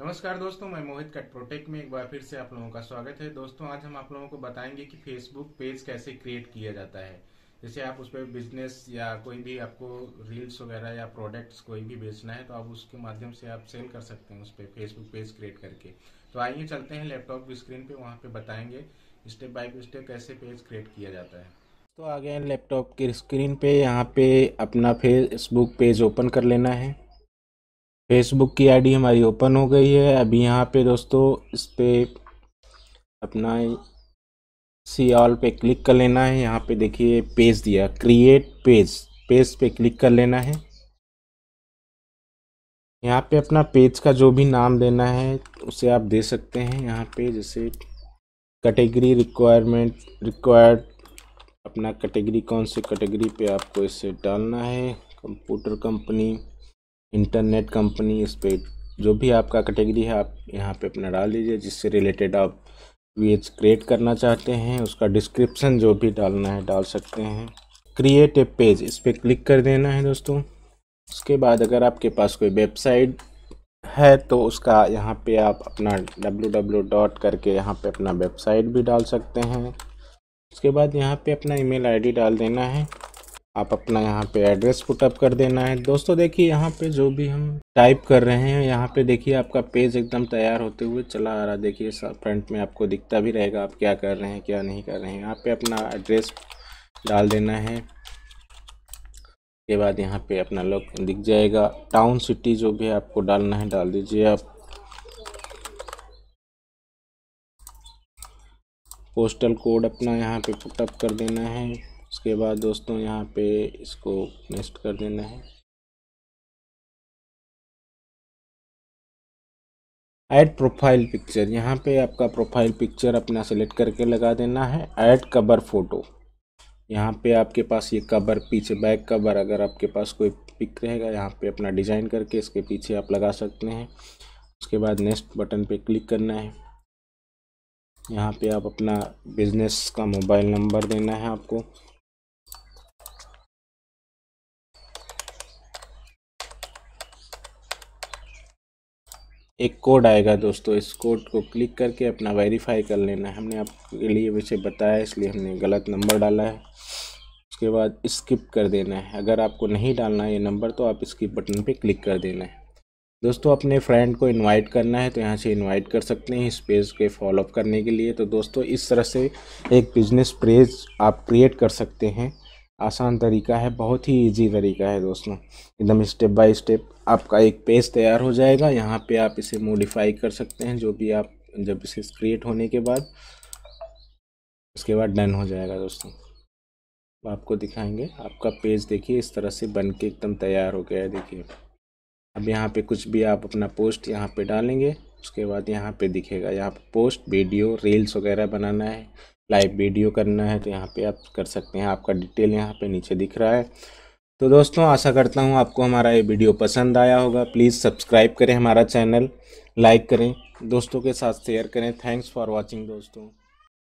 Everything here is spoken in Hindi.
नमस्कार दोस्तों मैं मोहित कट प्रोटेक्ट में एक बार फिर से आप लोगों का स्वागत है दोस्तों आज हम आप लोगों को बताएंगे कि फेसबुक पेज कैसे क्रिएट किया जाता है जैसे आप उस पर बिजनेस या कोई भी आपको रील्स वगैरह या प्रोडक्ट्स कोई भी बेचना है तो आप उसके माध्यम से आप सेल कर सकते हैं उस पर फेसबुक पेज क्रिएट करके तो आइए चलते हैं लैपटॉप की स्क्रीन पे वहाँ पे बताएंगे स्टेप बाय स्टेप कैसे पेज क्रिएट किया जाता है तो आ गए लैपटॉप की स्क्रीन पे यहाँ पे अपना फेसबुक पेज ओपन कर लेना है फेसबुक की आईडी हमारी ओपन हो गई है अभी यहाँ पे दोस्तों इस पर अपना सी ऑल पे क्लिक कर लेना है यहाँ पे देखिए पेज दिया क्रिएट पेज पेज पे क्लिक कर लेना है यहाँ पे अपना पेज का जो भी नाम देना है उसे आप दे सकते हैं यहाँ पे जैसे कैटेगरी रिक्वायरमेंट रिक्वायर्ड अपना कैटेगरी कौन से कैटेगरी पे आपको इसे डालना है कंप्यूटर कंपनी इंटरनेट कंपनी इस पर जो भी आपका कैटेगरी है आप यहाँ पे अपना डाल दीजिए जिससे रिलेटेड आप पेज क्रिएट करना चाहते हैं उसका डिस्क्रिप्शन जो भी डालना है डाल सकते हैं क्रिएट ए पेज इस पर क्लिक कर देना है दोस्तों उसके बाद अगर आपके पास कोई वेबसाइट है तो उसका यहाँ पे आप अपना डब्लू डब्ल्यू डॉट करके यहाँ पे अपना वेबसाइट भी डाल सकते हैं उसके बाद यहाँ पे अपना ईमेल आईडी डाल देना है आप अपना यहाँ पे एड्रेस पुटअप कर देना है दोस्तों देखिए यहाँ पे जो भी हम टाइप कर रहे हैं यहाँ पे देखिए आपका पेज एकदम तैयार होते हुए चला आ रहा है देखिए फ्रंट में आपको दिखता भी रहेगा आप क्या कर रहे हैं क्या नहीं कर रहे हैं यहाँ पे अपना एड्रेस डाल देना है के बाद यहाँ पे अपना लोग दिख जाएगा टाउन सिटी जो भी आपको डालना है डाल दीजिए आप पोस्टल कोड अपना यहाँ पे पुटअप कर देना है उसके बाद दोस्तों यहाँ पे इसको नेक्स्ट कर देना है ऐड प्रोफाइल पिक्चर यहाँ पे आपका प्रोफाइल पिक्चर अपना सेलेक्ट करके लगा देना है ऐड कवर फ़ोटो यहाँ पे आपके पास ये कवर पीछे बैक कवर अगर आपके पास कोई पिक रहेगा यहाँ पे अपना डिज़ाइन करके इसके पीछे आप लगा सकते हैं उसके बाद नेक्स्ट बटन पे क्लिक करना है यहाँ पे आप अपना बिज़नेस का मोबाइल नंबर देना है आपको एक कोड आएगा दोस्तों इस कोड को क्लिक करके अपना वेरीफाई कर लेना है हमने आपके लिए वैसे बताया इसलिए हमने गलत नंबर डाला है उसके बाद स्किप कर देना है अगर आपको नहीं डालना है ये नंबर तो आप स्किप बटन पे क्लिक कर देना है दोस्तों अपने फ्रेंड को इनवाइट करना है तो यहाँ से इनवाइट कर सकते हैं इस पेज के फॉलोअप करने के लिए तो दोस्तों इस तरह से एक बिजनेस पेज आप क्रिएट कर सकते हैं आसान तरीका है बहुत ही इजी तरीका है दोस्तों एकदम स्टेप बाय स्टेप आपका एक पेज तैयार हो जाएगा यहाँ पे आप इसे मॉडिफाई कर सकते हैं जो भी आप जब इसे क्रिएट होने के बाद उसके बाद डन हो जाएगा दोस्तों आपको दिखाएंगे आपका पेज देखिए इस तरह से बन के एकदम तैयार हो गया है देखिए अब यहाँ पे कुछ भी आप अपना पोस्ट यहाँ पे डालेंगे उसके बाद यहाँ पे दिखेगा यहाँ पोस्ट वीडियो रील्स वगैरह बनाना है लाइव वीडियो करना है तो यहाँ पे आप कर सकते हैं आपका डिटेल यहाँ पे नीचे दिख रहा है तो दोस्तों आशा करता हूँ आपको हमारा ये वीडियो पसंद आया होगा प्लीज़ सब्सक्राइब करें हमारा चैनल लाइक करें दोस्तों के साथ शेयर करें थैंक्स फॉर वॉचिंग दोस्तों